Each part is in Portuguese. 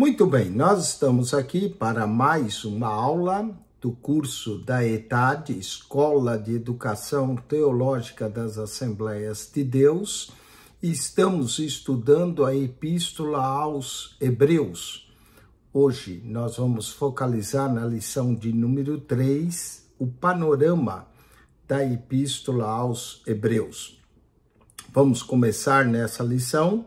Muito bem, nós estamos aqui para mais uma aula do curso da ETAD, Escola de Educação Teológica das Assembleias de Deus. Estamos estudando a Epístola aos Hebreus. Hoje nós vamos focalizar na lição de número 3, o panorama da Epístola aos Hebreus. Vamos começar nessa lição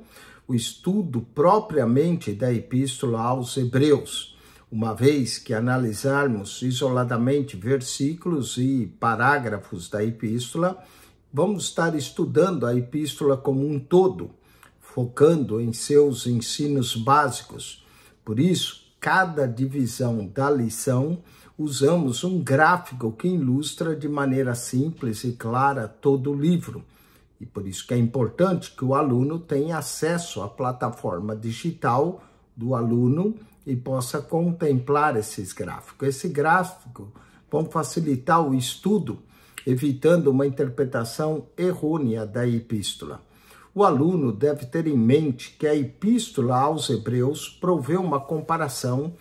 o estudo propriamente da Epístola aos Hebreus, uma vez que analisarmos isoladamente versículos e parágrafos da Epístola, vamos estar estudando a Epístola como um todo, focando em seus ensinos básicos. Por isso, cada divisão da lição usamos um gráfico que ilustra de maneira simples e clara todo o livro e por isso que é importante que o aluno tenha acesso à plataforma digital do aluno e possa contemplar esses gráficos. Esse gráfico vão facilitar o estudo, evitando uma interpretação errônea da epístola. O aluno deve ter em mente que a epístola aos Hebreus provê uma comparação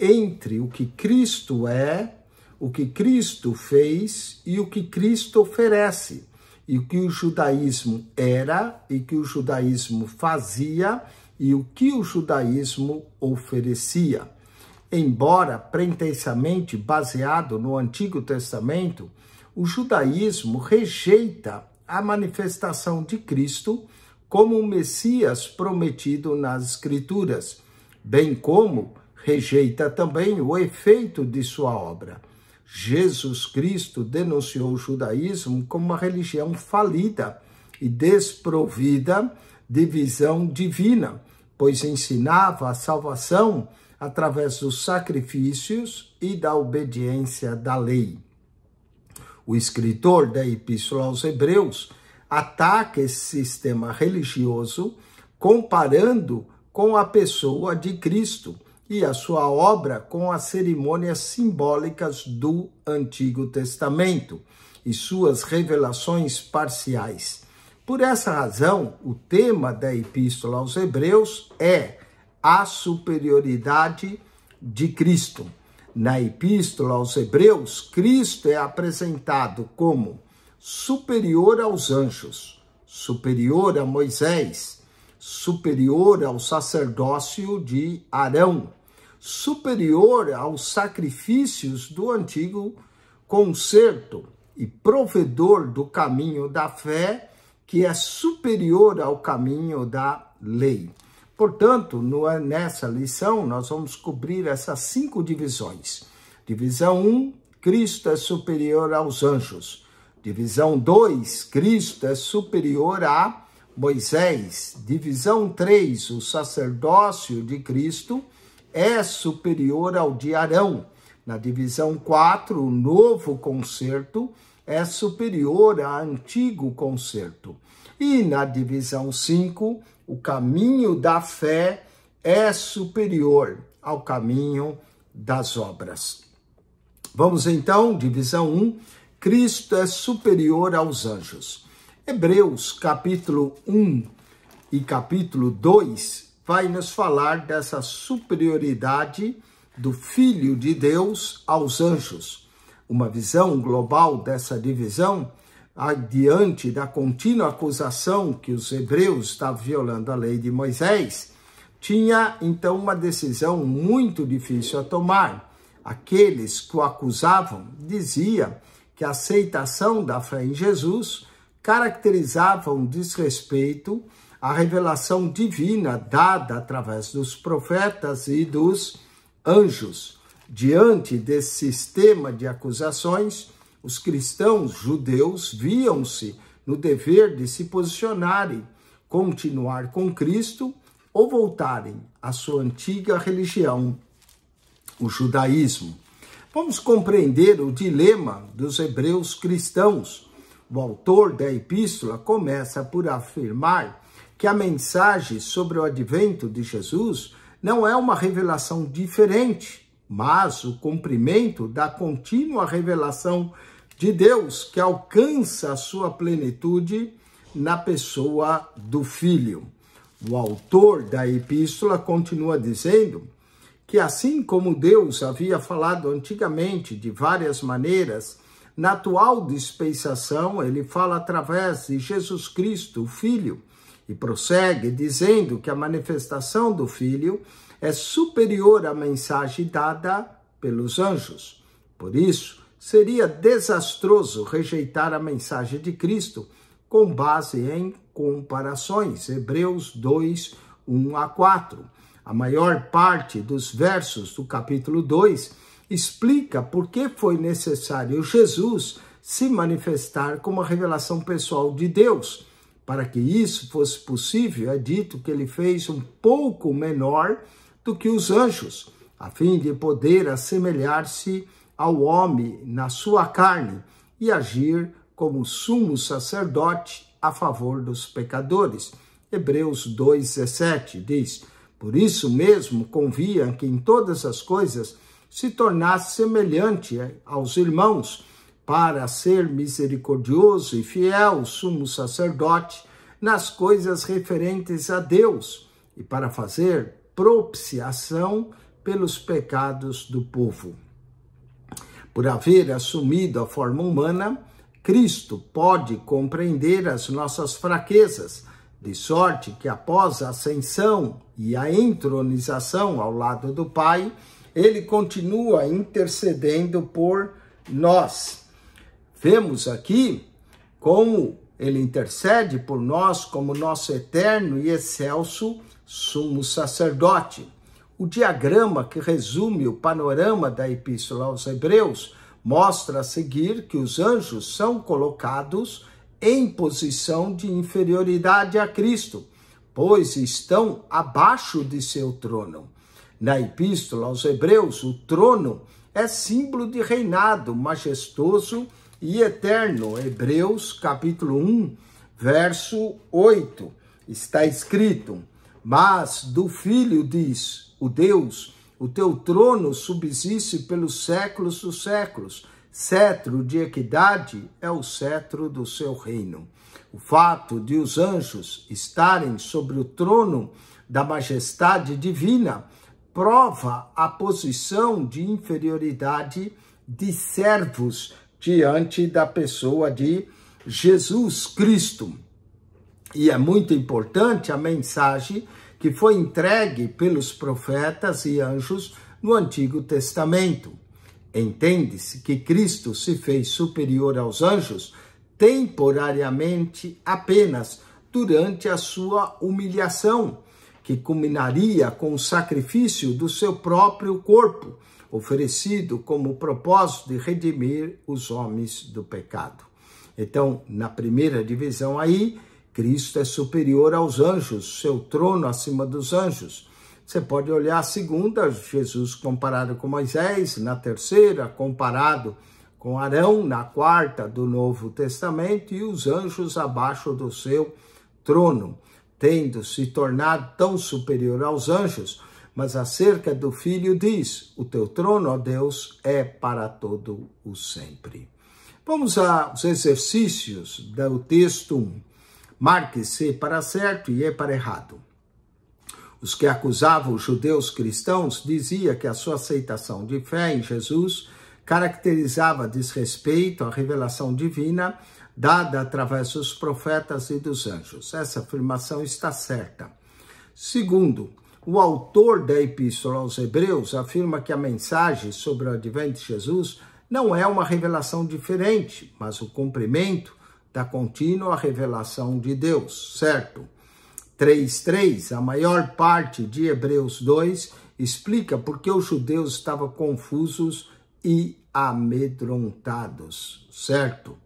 entre o que Cristo é, o que Cristo fez e o que Cristo oferece e o que o judaísmo era e que o judaísmo fazia e o que o judaísmo oferecia. Embora pretensamente baseado no Antigo Testamento, o judaísmo rejeita a manifestação de Cristo como o Messias prometido nas Escrituras, bem como rejeita também o efeito de sua obra. Jesus Cristo denunciou o judaísmo como uma religião falida e desprovida de visão divina, pois ensinava a salvação através dos sacrifícios e da obediência da lei. O escritor da Epístola aos Hebreus ataca esse sistema religioso comparando com a pessoa de Cristo e a sua obra com as cerimônias simbólicas do Antigo Testamento e suas revelações parciais. Por essa razão, o tema da Epístola aos Hebreus é a superioridade de Cristo. Na Epístola aos Hebreus, Cristo é apresentado como superior aos anjos, superior a Moisés, superior ao sacerdócio de Arão, superior aos sacrifícios do antigo concerto e provedor do caminho da fé, que é superior ao caminho da lei. Portanto, no, nessa lição, nós vamos cobrir essas cinco divisões. Divisão 1, um, Cristo é superior aos anjos. Divisão 2, Cristo é superior a Moisés. Divisão 3, o sacerdócio de Cristo é superior ao de Arão. Na divisão 4, o novo concerto é superior ao antigo concerto. E na divisão 5, o caminho da fé é superior ao caminho das obras. Vamos então, divisão 1, Cristo é superior aos anjos. Hebreus capítulo 1 e capítulo 2 vai nos falar dessa superioridade do Filho de Deus aos anjos. Uma visão global dessa divisão, diante da contínua acusação que os hebreus estavam violando a lei de Moisés, tinha então uma decisão muito difícil a tomar. Aqueles que o acusavam dizia que a aceitação da fé em Jesus caracterizava um desrespeito a revelação divina dada através dos profetas e dos anjos. Diante desse sistema de acusações, os cristãos judeus viam-se no dever de se posicionarem, continuar com Cristo ou voltarem à sua antiga religião, o judaísmo. Vamos compreender o dilema dos hebreus cristãos. O autor da epístola começa por afirmar que a mensagem sobre o advento de Jesus não é uma revelação diferente, mas o cumprimento da contínua revelação de Deus que alcança a sua plenitude na pessoa do Filho. O autor da epístola continua dizendo que, assim como Deus havia falado antigamente de várias maneiras, na atual dispensação ele fala através de Jesus Cristo, o Filho, e prossegue dizendo que a manifestação do Filho é superior à mensagem dada pelos anjos. Por isso, seria desastroso rejeitar a mensagem de Cristo com base em comparações. Hebreus 2, 1 a 4. A maior parte dos versos do capítulo 2 explica por que foi necessário Jesus se manifestar como a revelação pessoal de Deus para que isso fosse possível, é dito que ele fez um pouco menor do que os anjos, a fim de poder assemelhar-se ao homem na sua carne e agir como sumo sacerdote a favor dos pecadores. Hebreus 2,17 diz: Por isso mesmo convinha que em todas as coisas se tornasse semelhante aos irmãos para ser misericordioso e fiel sumo sacerdote nas coisas referentes a Deus e para fazer propiciação pelos pecados do povo. Por haver assumido a forma humana, Cristo pode compreender as nossas fraquezas, de sorte que após a ascensão e a entronização ao lado do Pai, ele continua intercedendo por nós vemos aqui como ele intercede por nós como nosso eterno e excelso sumo sacerdote. O diagrama que resume o panorama da Epístola aos Hebreus mostra a seguir que os anjos são colocados em posição de inferioridade a Cristo, pois estão abaixo de seu trono. Na Epístola aos Hebreus, o trono é símbolo de reinado majestoso e eterno. Hebreus capítulo 1, verso 8. Está escrito: Mas do filho diz o Deus, o teu trono subsiste pelos séculos dos séculos. Cetro de equidade é o cetro do seu reino. O fato de os anjos estarem sobre o trono da majestade divina prova a posição de inferioridade de servos diante da pessoa de Jesus Cristo. E é muito importante a mensagem que foi entregue pelos profetas e anjos no Antigo Testamento. Entende-se que Cristo se fez superior aos anjos temporariamente apenas durante a sua humilhação, que culminaria com o sacrifício do seu próprio corpo oferecido como propósito de redimir os homens do pecado. Então, na primeira divisão aí, Cristo é superior aos anjos, seu trono acima dos anjos. Você pode olhar a segunda, Jesus comparado com Moisés, na terceira, comparado com Arão, na quarta do Novo Testamento, e os anjos abaixo do seu trono, tendo se tornado tão superior aos anjos mas acerca do filho diz: O teu trono, ó Deus, é para todo o sempre. Vamos aos exercícios do texto Marque-se para certo e é para errado. Os que acusavam os judeus cristãos dizia que a sua aceitação de fé em Jesus caracterizava desrespeito à revelação divina dada através dos profetas e dos anjos. Essa afirmação está certa. Segundo, o autor da Epístola aos Hebreus afirma que a mensagem sobre o advento de Jesus não é uma revelação diferente, mas o cumprimento da contínua revelação de Deus, certo? 3:3, a maior parte de Hebreus 2 explica por que os judeus estavam confusos e amedrontados, certo?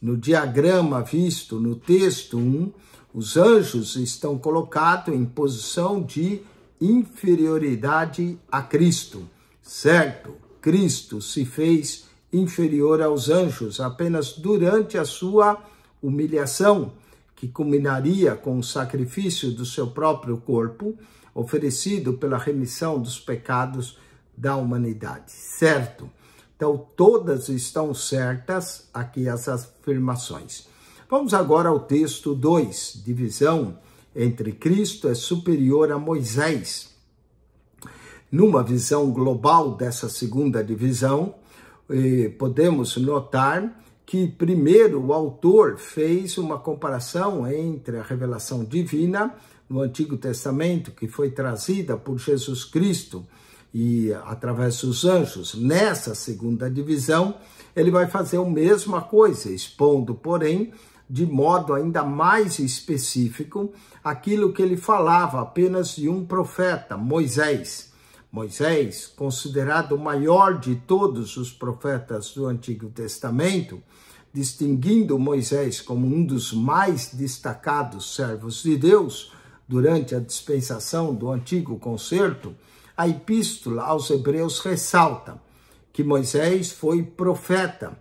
No diagrama visto no texto 1, os anjos estão colocados em posição de inferioridade a Cristo. Certo, Cristo se fez inferior aos anjos apenas durante a sua humilhação, que culminaria com o sacrifício do seu próprio corpo, oferecido pela remissão dos pecados da humanidade. Certo? Então, todas estão certas aqui as afirmações. Vamos agora ao texto 2, divisão entre Cristo é superior a Moisés. Numa visão global dessa segunda divisão, eh, podemos notar que, primeiro, o autor fez uma comparação entre a revelação divina no Antigo Testamento, que foi trazida por Jesus Cristo e através dos anjos. Nessa segunda divisão, ele vai fazer a mesma coisa, expondo, porém, de modo ainda mais específico aquilo que ele falava apenas de um profeta, Moisés. Moisés, considerado o maior de todos os profetas do Antigo Testamento, distinguindo Moisés como um dos mais destacados servos de Deus durante a dispensação do Antigo Concerto, a Epístola aos Hebreus ressalta que Moisés foi profeta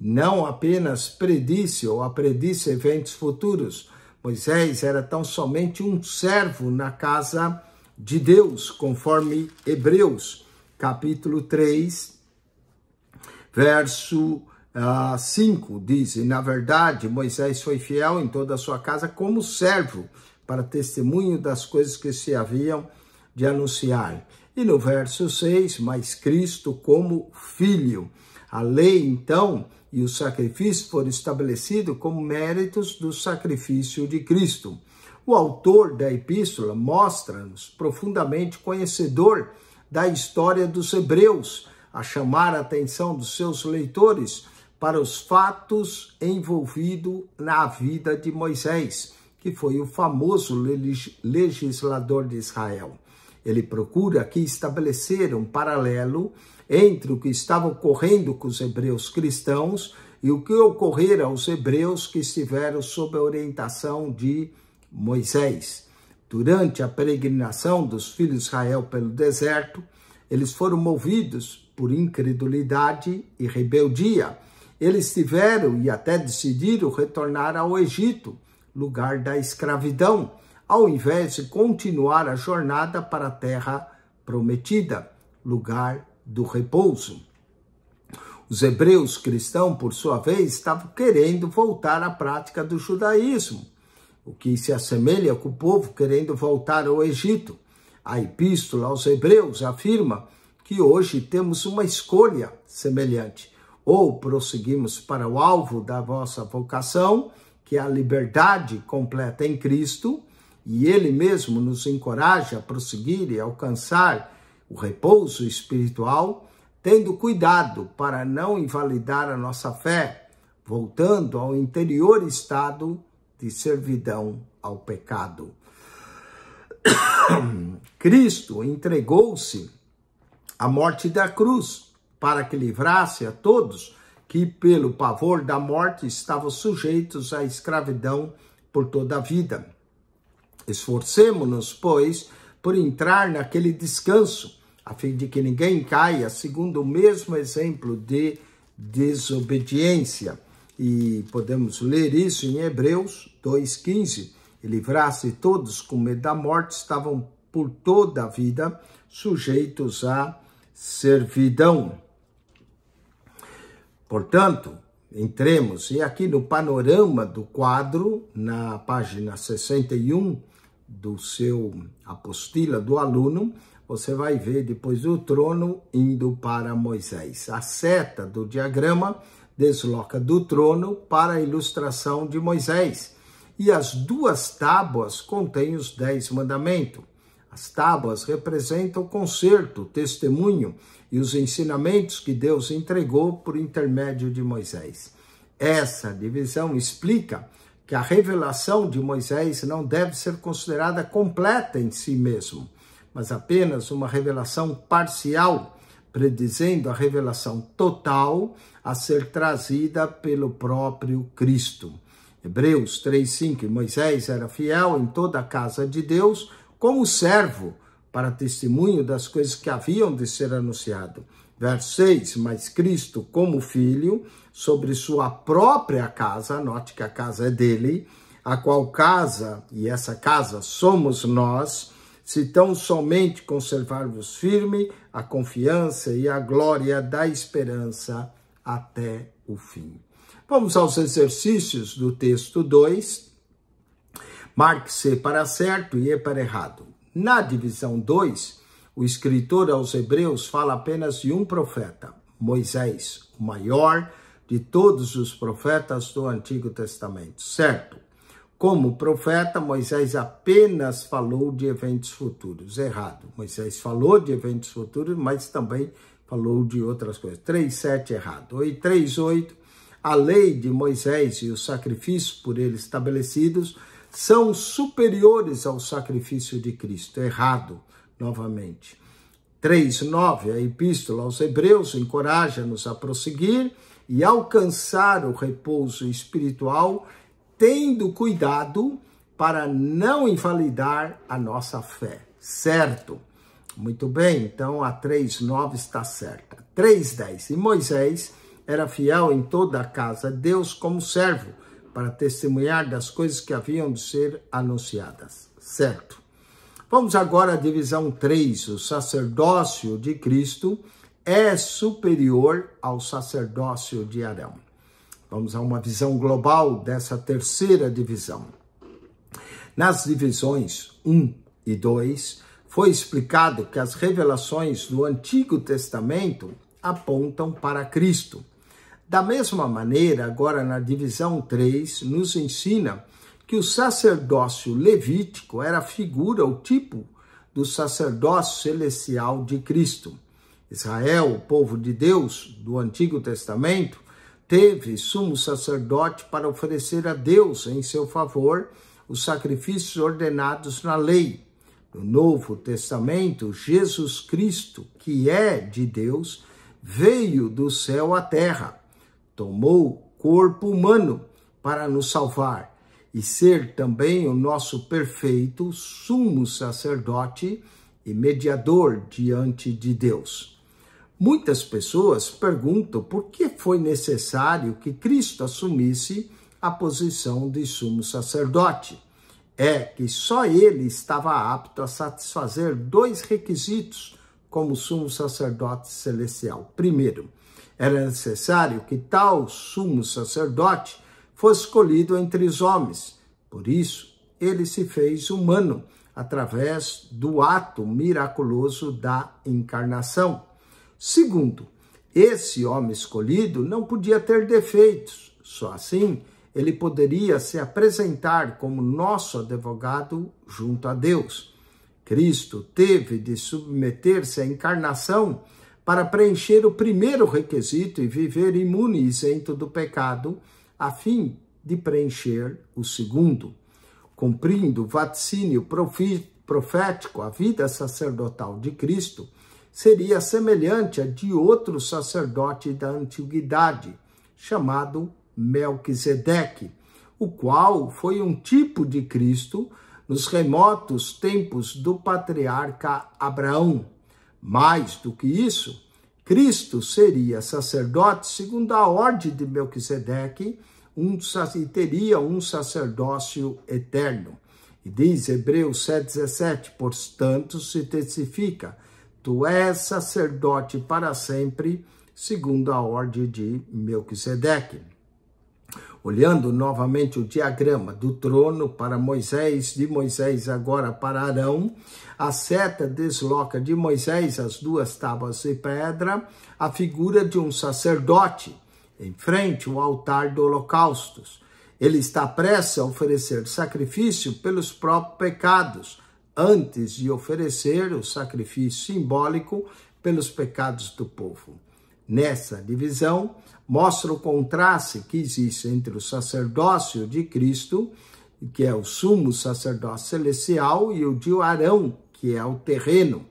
não apenas predisse ou apredisse eventos futuros. Moisés era tão somente um servo na casa de Deus, conforme Hebreus, capítulo 3, verso 5, ah, diz: E na verdade, Moisés foi fiel em toda a sua casa como servo, para testemunho das coisas que se haviam de anunciar. E no verso 6, mas Cristo como filho. A lei, então, e o sacrifício for estabelecido como méritos do sacrifício de Cristo. O autor da epístola mostra-nos profundamente conhecedor da história dos hebreus, a chamar a atenção dos seus leitores para os fatos envolvidos na vida de Moisés, que foi o famoso legislador de Israel. Ele procura aqui estabelecer um paralelo entre o que estava ocorrendo com os hebreus cristãos e o que ocorrera aos hebreus que estiveram sob a orientação de Moisés. Durante a peregrinação dos filhos de Israel pelo deserto, eles foram movidos por incredulidade e rebeldia. Eles tiveram e até decidiram retornar ao Egito, lugar da escravidão, ao invés de continuar a jornada para a terra prometida, lugar do repouso. Os hebreus cristãos, por sua vez, estavam querendo voltar à prática do judaísmo, o que se assemelha com o povo querendo voltar ao Egito. A epístola aos hebreus afirma que hoje temos uma escolha semelhante. Ou prosseguimos para o alvo da vossa vocação, que é a liberdade completa em Cristo, e ele mesmo nos encoraja a prosseguir e alcançar o repouso espiritual, tendo cuidado para não invalidar a nossa fé, voltando ao interior estado de servidão ao pecado. Cristo entregou-se à morte da cruz para que livrasse a todos que, pelo pavor da morte, estavam sujeitos à escravidão por toda a vida. Esforcemo-nos, pois, por entrar naquele descanso, a fim de que ninguém caia, segundo o mesmo exemplo de desobediência. E podemos ler isso em Hebreus 2,15. E livrar-se todos com medo da morte, estavam por toda a vida sujeitos à servidão. Portanto, entremos, e aqui no panorama do quadro, na página 61 do seu apostila do aluno, você vai ver depois o trono indo para Moisés. A seta do diagrama desloca do trono para a ilustração de Moisés. E as duas tábuas contêm os dez mandamentos. As tábuas representam o conserto, o testemunho e os ensinamentos que Deus entregou por intermédio de Moisés. Essa divisão explica que a revelação de Moisés não deve ser considerada completa em si mesmo, mas apenas uma revelação parcial, predizendo a revelação total a ser trazida pelo próprio Cristo. Hebreus 3:5 Moisés era fiel em toda a casa de Deus como servo para testemunho das coisas que haviam de ser anunciado. Verso 6, mas Cristo como filho sobre sua própria casa, note que a casa é dele, a qual casa, e essa casa somos nós, se tão somente conservar-vos firme a confiança e a glória da esperança até o fim. Vamos aos exercícios do texto 2. Marque-se para certo e é para errado. Na divisão 2, o escritor aos Hebreus fala apenas de um profeta, Moisés, o maior de todos os profetas do Antigo Testamento, certo? Como profeta, Moisés apenas falou de eventos futuros. Errado. Moisés falou de eventos futuros, mas também falou de outras coisas. 3,7 errado. E 3,8, a lei de Moisés e os sacrifícios por ele estabelecidos são superiores ao sacrifício de Cristo. Errado, novamente. 3,9, a epístola aos hebreus encoraja-nos a prosseguir e alcançar o repouso espiritual tendo cuidado para não invalidar a nossa fé, certo? Muito bem, então a 3.9 está certa. 3.10. E Moisés era fiel em toda a casa Deus como servo, para testemunhar das coisas que haviam de ser anunciadas, certo? Vamos agora à divisão 3. O sacerdócio de Cristo é superior ao sacerdócio de Arão. Vamos a uma visão global dessa terceira divisão. Nas divisões 1 e 2, foi explicado que as revelações do Antigo Testamento apontam para Cristo. Da mesma maneira, agora na divisão 3, nos ensina que o sacerdócio levítico era a figura, o tipo do sacerdócio celestial de Cristo. Israel, o povo de Deus do Antigo Testamento, teve sumo sacerdote para oferecer a Deus em seu favor os sacrifícios ordenados na lei. No Novo Testamento, Jesus Cristo, que é de Deus, veio do céu à terra, tomou corpo humano para nos salvar e ser também o nosso perfeito sumo sacerdote e mediador diante de Deus. Muitas pessoas perguntam por que foi necessário que Cristo assumisse a posição de sumo sacerdote. É que só ele estava apto a satisfazer dois requisitos como sumo sacerdote celestial. Primeiro, era necessário que tal sumo sacerdote fosse escolhido entre os homens. Por isso, ele se fez humano através do ato miraculoso da encarnação. Segundo, esse homem escolhido não podia ter defeitos, só assim ele poderia se apresentar como nosso advogado junto a Deus. Cristo teve de submeter-se à encarnação para preencher o primeiro requisito e viver imune e isento do pecado, a fim de preencher o segundo. Cumprindo o vaticínio profético, a vida sacerdotal de Cristo seria semelhante à de outro sacerdote da antiguidade, chamado Melquisedeque, o qual foi um tipo de Cristo nos remotos tempos do patriarca Abraão. Mais do que isso, Cristo seria sacerdote segundo a ordem de Melquisedeque, um, e teria um sacerdócio eterno. E diz Hebreus 7,17, portanto, se testifica Tu és sacerdote para sempre, segundo a ordem de Melquisedeque. Olhando novamente o diagrama do trono para Moisés, de Moisés agora para Arão, a seta desloca de Moisés as duas tábuas de pedra, a figura de um sacerdote, em frente ao altar do holocaustos. Ele está prestes a oferecer sacrifício pelos próprios pecados, antes de oferecer o sacrifício simbólico pelos pecados do povo. Nessa divisão, mostra o contraste que existe entre o sacerdócio de Cristo, que é o sumo sacerdócio celestial, e o de Arão, que é o terreno.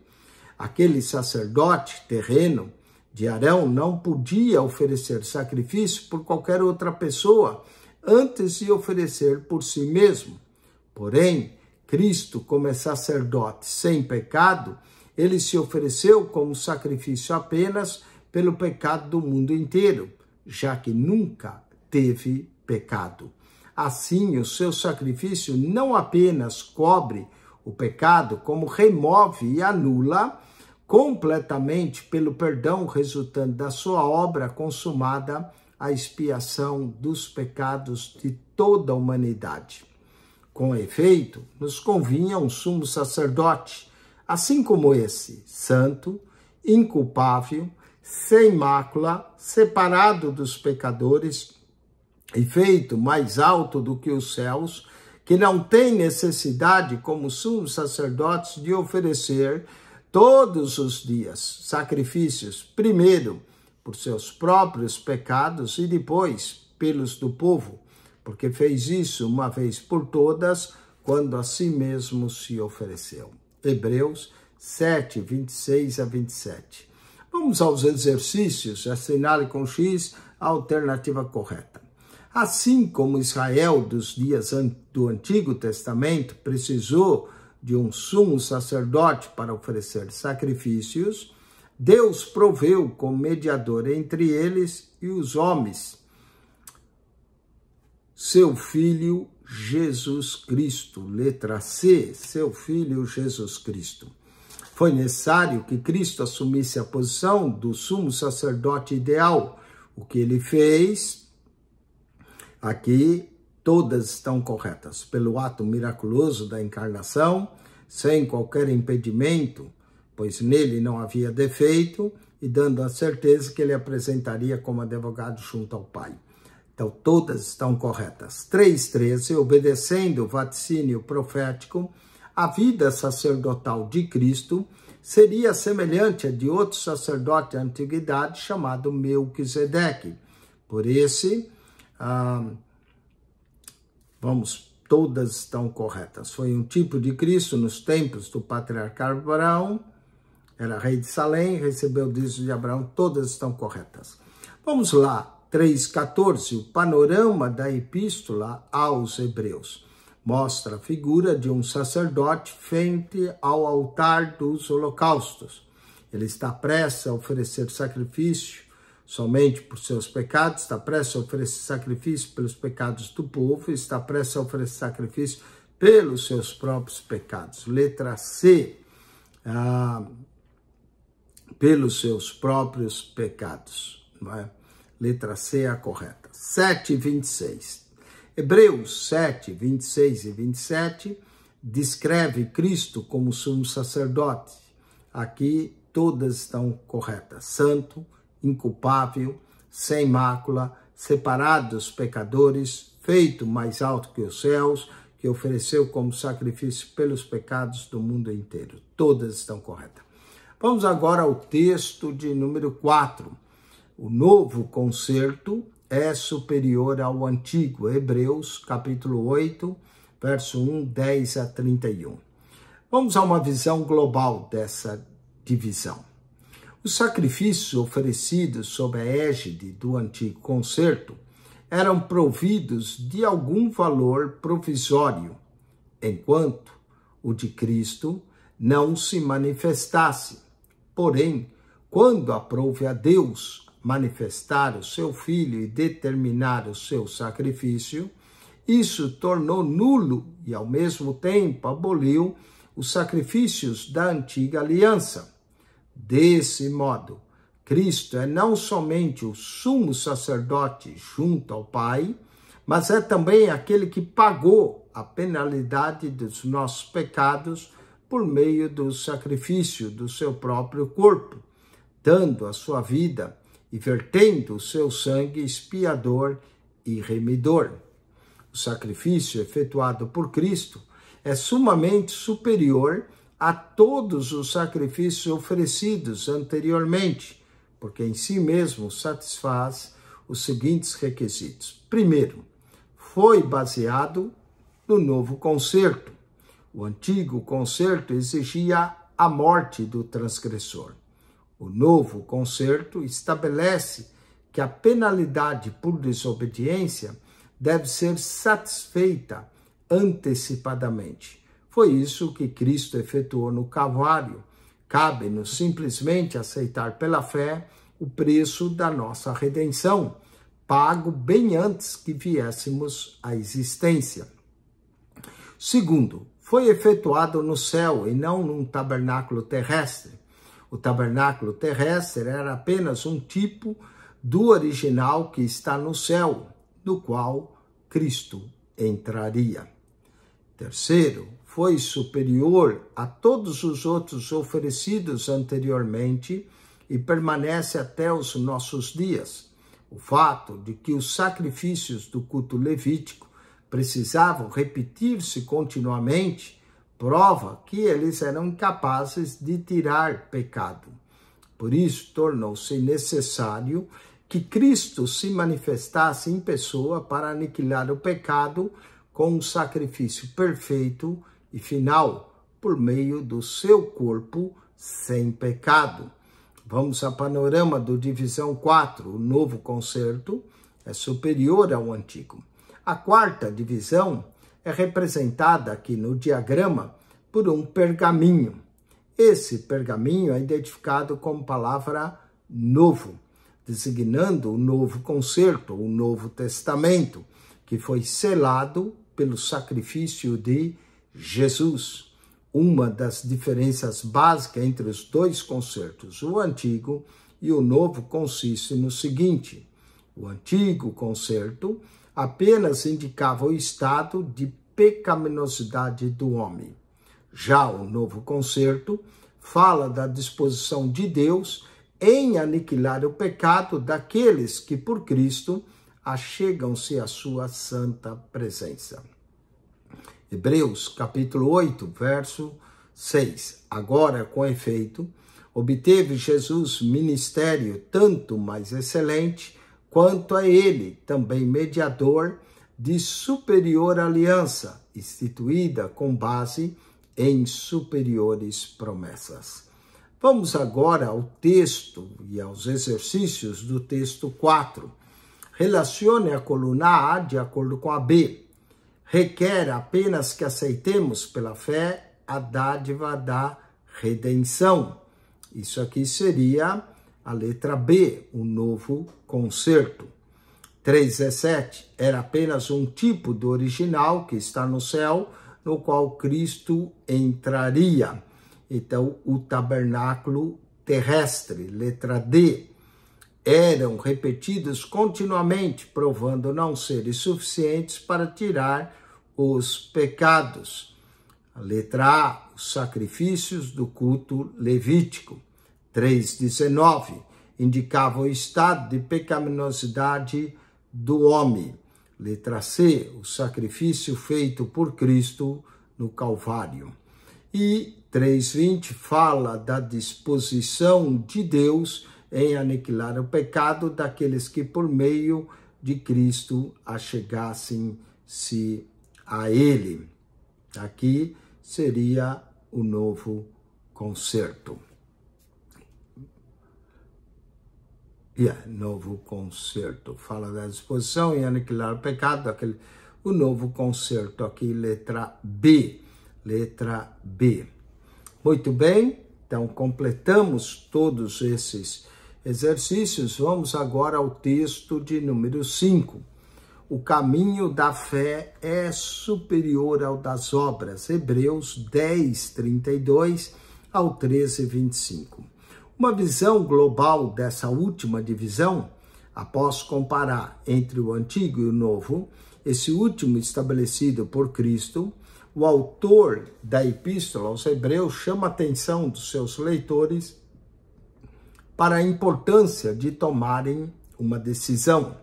Aquele sacerdote terreno de Arão não podia oferecer sacrifício por qualquer outra pessoa antes de oferecer por si mesmo. Porém, Cristo como é sacerdote sem pecado, ele se ofereceu como sacrifício apenas pelo pecado do mundo inteiro, já que nunca teve pecado. Assim, o seu sacrifício não apenas cobre o pecado, como remove e anula completamente pelo perdão resultante da sua obra consumada a expiação dos pecados de toda a humanidade. Com efeito, nos convinha um sumo sacerdote, assim como esse, santo, inculpável, sem mácula, separado dos pecadores e feito mais alto do que os céus, que não tem necessidade, como sumos sacerdotes, de oferecer todos os dias sacrifícios, primeiro por seus próprios pecados e depois pelos do povo porque fez isso uma vez por todas, quando a si mesmo se ofereceu. Hebreus 7, 26 a 27. Vamos aos exercícios, assinale com X a alternativa correta. Assim como Israel dos dias do Antigo Testamento precisou de um sumo sacerdote para oferecer sacrifícios, Deus proveu como mediador entre eles e os homens, seu filho Jesus Cristo. Letra C, seu filho Jesus Cristo. Foi necessário que Cristo assumisse a posição do sumo sacerdote ideal, o que ele fez. Aqui todas estão corretas. Pelo ato miraculoso da encarnação, sem qualquer impedimento, pois nele não havia defeito, e dando a certeza que ele apresentaria como advogado junto ao Pai. Então, todas estão corretas. 3,13, obedecendo o vaticínio profético, a vida sacerdotal de Cristo seria semelhante à de outro sacerdote da antiguidade chamado Melquisedeque. Por esse, ah, vamos, todas estão corretas. Foi um tipo de Cristo nos tempos do patriarca Abraão, era rei de Salém, recebeu o dízimo de Abraão, todas estão corretas. Vamos lá, 3,14, o panorama da epístola aos Hebreus mostra a figura de um sacerdote frente ao altar dos holocaustos. Ele está prestes a oferecer sacrifício somente por seus pecados, está prestes a oferecer sacrifício pelos pecados do povo, está prestes a oferecer sacrifício pelos seus próprios pecados. Letra C, ah, pelos seus próprios pecados, não é? Letra C é a correta. 7 e 26. Hebreus 7, 26 e 27 descreve Cristo como sumo sacerdote. Aqui todas estão corretas. Santo, inculpável, sem mácula, separado dos pecadores, feito mais alto que os céus, que ofereceu como sacrifício pelos pecados do mundo inteiro. Todas estão corretas. Vamos agora ao texto de número 4. O novo concerto é superior ao antigo. Hebreus capítulo 8, verso 1, 10 a 31. Vamos a uma visão global dessa divisão. Os sacrifícios oferecidos sob a égide do antigo concerto eram providos de algum valor provisório, enquanto o de Cristo não se manifestasse. Porém, quando aprove a Deus manifestar o seu filho e determinar o seu sacrifício, isso tornou nulo e, ao mesmo tempo, aboliu os sacrifícios da antiga aliança. Desse modo, Cristo é não somente o sumo sacerdote junto ao Pai, mas é também aquele que pagou a penalidade dos nossos pecados por meio do sacrifício do seu próprio corpo, dando a sua vida e vertendo o seu sangue expiador e remidor. O sacrifício efetuado por Cristo é sumamente superior a todos os sacrifícios oferecidos anteriormente, porque em si mesmo satisfaz os seguintes requisitos. Primeiro, foi baseado no novo concerto. O antigo concerto exigia a morte do transgressor. O novo concerto estabelece que a penalidade por desobediência deve ser satisfeita antecipadamente. Foi isso que Cristo efetuou no Calvário. Cabe-nos simplesmente aceitar pela fé o preço da nossa redenção, pago bem antes que viéssemos à existência. Segundo, foi efetuado no céu e não num tabernáculo terrestre. O tabernáculo terrestre era apenas um tipo do original que está no céu, no qual Cristo entraria. Terceiro, foi superior a todos os outros oferecidos anteriormente e permanece até os nossos dias. O fato de que os sacrifícios do culto levítico precisavam repetir-se continuamente prova que eles eram incapazes de tirar pecado. Por isso, tornou-se necessário que Cristo se manifestasse em pessoa para aniquilar o pecado com um sacrifício perfeito e final por meio do seu corpo sem pecado. Vamos ao panorama do Divisão 4. O novo concerto é superior ao antigo. A quarta divisão é representada aqui no diagrama por um pergaminho. Esse pergaminho é identificado como palavra novo, designando o novo concerto, o novo testamento, que foi selado pelo sacrifício de Jesus. Uma das diferenças básicas entre os dois concertos, o antigo e o novo, consiste no seguinte: o antigo concerto apenas indicava o estado de pecaminosidade do homem. Já o novo concerto fala da disposição de Deus em aniquilar o pecado daqueles que por Cristo achegam-se à sua santa presença. Hebreus capítulo 8, verso 6. Agora, com efeito, obteve Jesus ministério tanto mais excelente quanto a ele, também mediador de superior aliança, instituída com base em superiores promessas. Vamos agora ao texto e aos exercícios do texto 4. Relacione a coluna A de acordo com a B. Requer apenas que aceitemos pela fé a dádiva da redenção. Isso aqui seria a letra B, o novo concerto. 3:17 é era apenas um tipo do original que está no céu, no qual Cristo entraria. Então, o tabernáculo terrestre, letra D, eram repetidos continuamente, provando não serem suficientes para tirar os pecados. A letra A, os sacrifícios do culto levítico. 3,19 indicava o estado de pecaminosidade do homem. Letra C, o sacrifício feito por Cristo no Calvário. E 3,20 fala da disposição de Deus em aniquilar o pecado daqueles que, por meio de Cristo, achegassem-se a Ele. Aqui seria o novo concerto. Yeah, é novo concerto. Fala da disposição e aniquilar o pecado, aquele, o novo concerto aqui, letra B. Letra B. Muito bem, então completamos todos esses exercícios. Vamos agora ao texto de número 5. O caminho da fé é superior ao das obras. Hebreus 10, 32 ao 13, 25. Uma visão global dessa última divisão, após comparar entre o Antigo e o Novo, esse último estabelecido por Cristo, o autor da Epístola aos Hebreus chama a atenção dos seus leitores para a importância de tomarem uma decisão.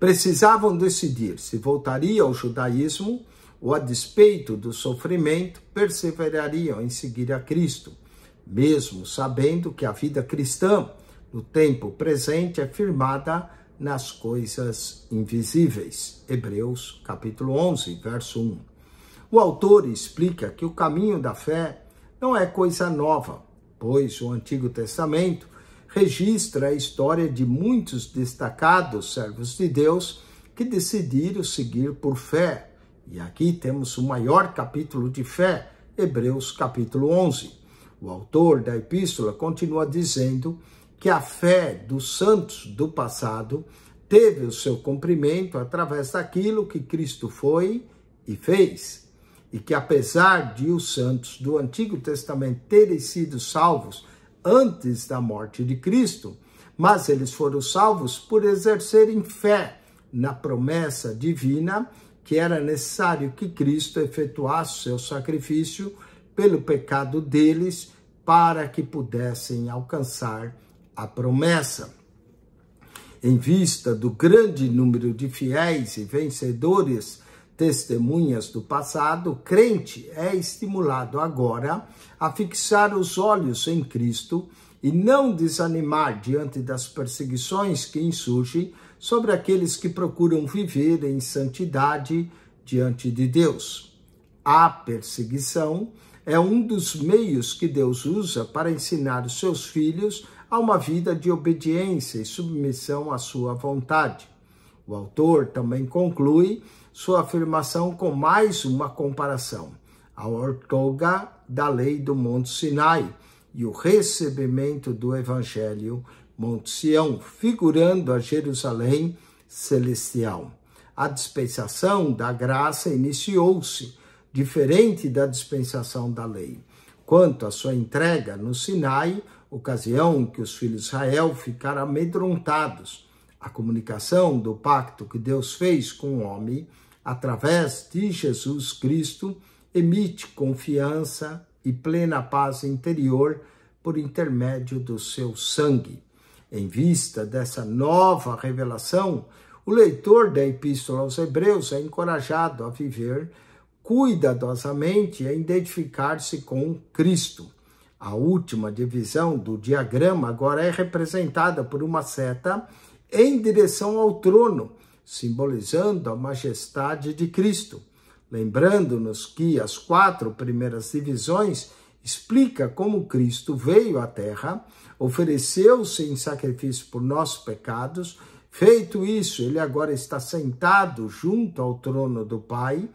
Precisavam decidir se voltaria ao judaísmo ou, a despeito do sofrimento, perseverariam em seguir a Cristo mesmo sabendo que a vida cristã no tempo presente é firmada nas coisas invisíveis. Hebreus capítulo 11, verso 1. O autor explica que o caminho da fé não é coisa nova, pois o Antigo Testamento registra a história de muitos destacados servos de Deus que decidiram seguir por fé. E aqui temos o maior capítulo de fé, Hebreus capítulo 11. O autor da epístola continua dizendo que a fé dos santos do passado teve o seu cumprimento através daquilo que Cristo foi e fez. E que apesar de os santos do Antigo Testamento terem sido salvos antes da morte de Cristo, mas eles foram salvos por exercerem fé na promessa divina que era necessário que Cristo efetuasse seu sacrifício pelo pecado deles para que pudessem alcançar a promessa. Em vista do grande número de fiéis e vencedores testemunhas do passado, o crente é estimulado agora a fixar os olhos em Cristo e não desanimar diante das perseguições que insurgem sobre aqueles que procuram viver em santidade diante de Deus. A perseguição é um dos meios que Deus usa para ensinar os seus filhos a uma vida de obediência e submissão à sua vontade. O autor também conclui sua afirmação com mais uma comparação: a ortoga da lei do Monte Sinai e o recebimento do Evangelho Monte Sião, figurando a Jerusalém celestial. A dispensação da graça iniciou-se diferente da dispensação da lei. Quanto à sua entrega no Sinai, ocasião que os filhos de Israel ficaram amedrontados, a comunicação do pacto que Deus fez com o homem através de Jesus Cristo emite confiança e plena paz interior por intermédio do seu sangue. Em vista dessa nova revelação, o leitor da Epístola aos Hebreus é encorajado a viver cuidadosamente a identificar-se com Cristo. A última divisão do diagrama agora é representada por uma seta em direção ao trono, simbolizando a majestade de Cristo. Lembrando-nos que as quatro primeiras divisões explica como Cristo veio à terra, ofereceu-se em sacrifício por nossos pecados. Feito isso, ele agora está sentado junto ao trono do Pai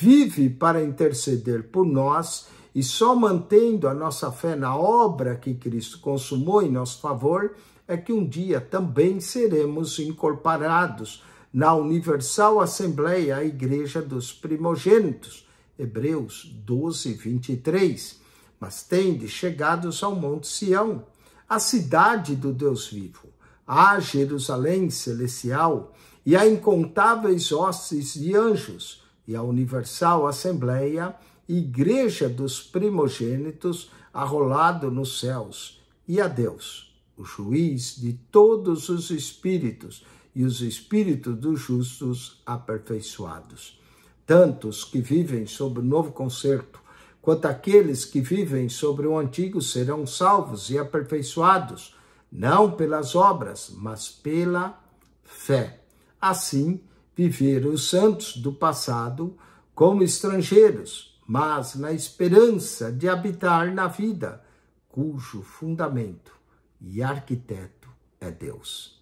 vive para interceder por nós e só mantendo a nossa fé na obra que Cristo consumou em nosso favor, é que um dia também seremos incorporados na Universal Assembleia, a Igreja dos Primogênitos. Hebreus 12, 23. Mas tende chegados ao Monte Sião, a cidade do Deus vivo, a Jerusalém celestial e a incontáveis hostes de anjos e a Universal Assembleia, Igreja dos Primogênitos, arrolado nos céus, e a Deus, o juiz de todos os espíritos, e os espíritos dos justos aperfeiçoados. Tantos que vivem sob o novo concerto, quanto aqueles que vivem sobre o antigo serão salvos e aperfeiçoados, não pelas obras, mas pela fé. Assim, viver os santos do passado como estrangeiros, mas na esperança de habitar na vida, cujo fundamento e arquiteto é Deus.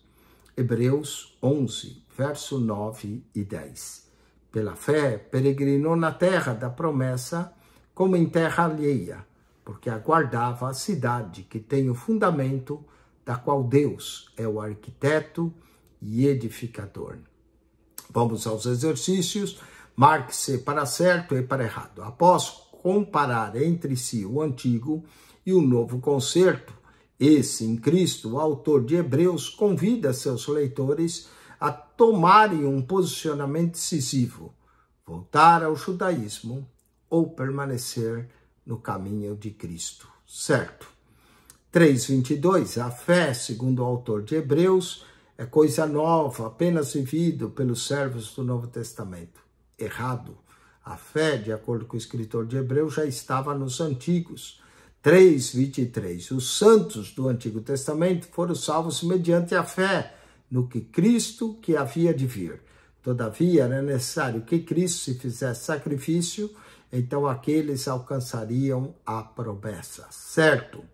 Hebreus 11, verso 9 e 10. Pela fé, peregrinou na terra da promessa, como em terra alheia, porque aguardava a cidade que tem o fundamento, da qual Deus é o arquiteto e edificador. Vamos aos exercícios. Marque-se para certo e para errado. Após comparar entre si o antigo e o novo concerto, esse em Cristo, o autor de Hebreus, convida seus leitores a tomarem um posicionamento decisivo: voltar ao judaísmo ou permanecer no caminho de Cristo. Certo. 3:22 A fé, segundo o autor de Hebreus, é coisa nova, apenas vivido pelos servos do Novo Testamento. Errado. A fé, de acordo com o escritor de Hebreu, já estava nos antigos. 3, 23. Os santos do Antigo Testamento foram salvos mediante a fé no que Cristo que havia de vir. Todavia, era necessário que Cristo se fizesse sacrifício, então aqueles alcançariam a promessa. Certo?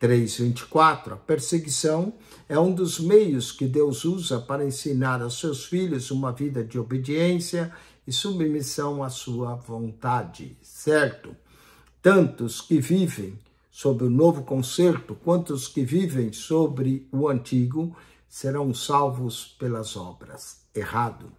3:24, a perseguição é um dos meios que Deus usa para ensinar a seus filhos uma vida de obediência e submissão à sua vontade, certo? Tantos que vivem sobre o novo concerto, os que vivem sobre o antigo, serão salvos pelas obras. Errado.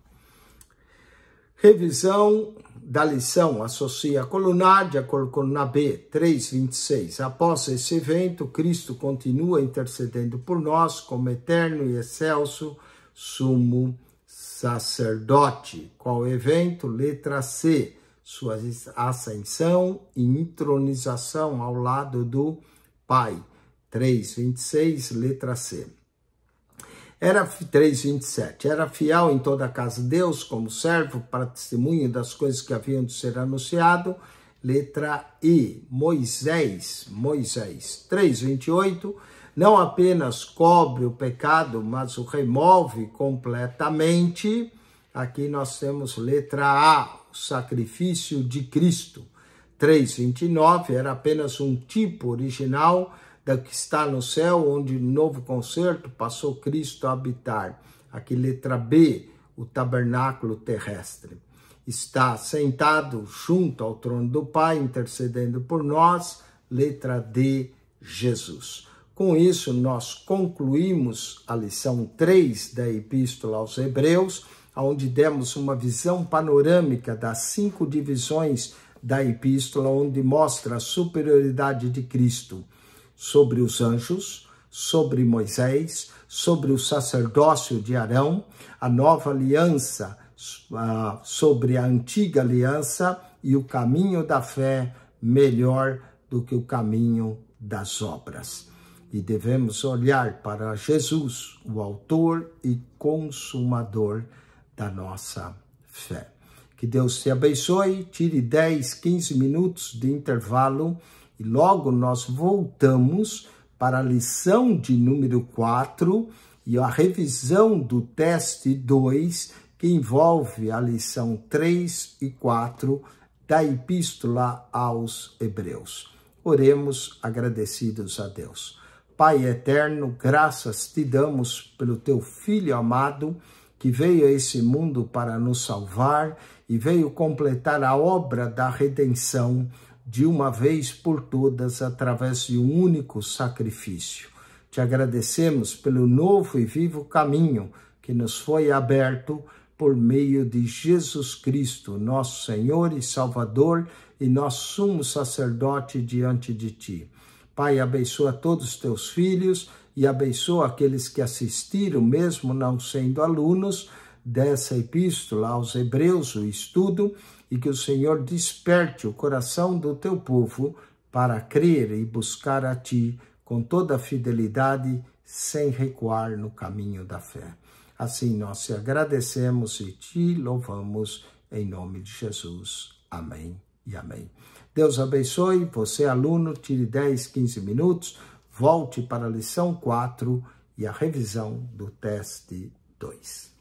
Revisão da lição associa a colunar, de acordo com 3,26. Após esse evento, Cristo continua intercedendo por nós como eterno e excelso sumo sacerdote. Qual evento? Letra C, sua ascensão e intronização ao lado do Pai. 3,26, letra C. Era 3:27. Era fiel em toda a casa de Deus como servo para testemunho das coisas que haviam de ser anunciado. Letra I. Moisés, Moisés. 3:28 não apenas cobre o pecado, mas o remove completamente. Aqui nós temos letra A, o sacrifício de Cristo. 3,29 era apenas um tipo original da que está no céu, onde novo concerto passou Cristo a habitar. Aqui letra B, o tabernáculo terrestre. Está sentado junto ao trono do Pai, intercedendo por nós, letra D, Jesus. Com isso, nós concluímos a lição 3 da Epístola aos Hebreus, onde demos uma visão panorâmica das cinco divisões da Epístola, onde mostra a superioridade de Cristo sobre os anjos, sobre Moisés, sobre o sacerdócio de Arão, a nova aliança, ah, sobre a antiga aliança e o caminho da fé melhor do que o caminho das obras. E devemos olhar para Jesus, o autor e consumador da nossa fé. Que Deus te abençoe, tire 10, 15 minutos de intervalo e logo nós voltamos para a lição de número 4 e a revisão do teste 2, que envolve a lição 3 e 4 da Epístola aos Hebreus. Oremos agradecidos a Deus. Pai eterno, graças te damos pelo teu filho amado que veio a esse mundo para nos salvar e veio completar a obra da redenção de uma vez por todas através de um único sacrifício. Te agradecemos pelo novo e vivo caminho que nos foi aberto por meio de Jesus Cristo, nosso Senhor e Salvador e nosso sumo sacerdote diante de ti. Pai, abençoa todos os teus filhos e abençoa aqueles que assistiram, mesmo não sendo alunos, dessa epístola aos Hebreus, o estudo e que o Senhor desperte o coração do teu povo para crer e buscar a ti com toda a fidelidade, sem recuar no caminho da fé. Assim nós te agradecemos e te louvamos em nome de Jesus. Amém e amém. Deus abençoe você, aluno, tire 10, 15 minutos, volte para a lição 4 e a revisão do teste 2.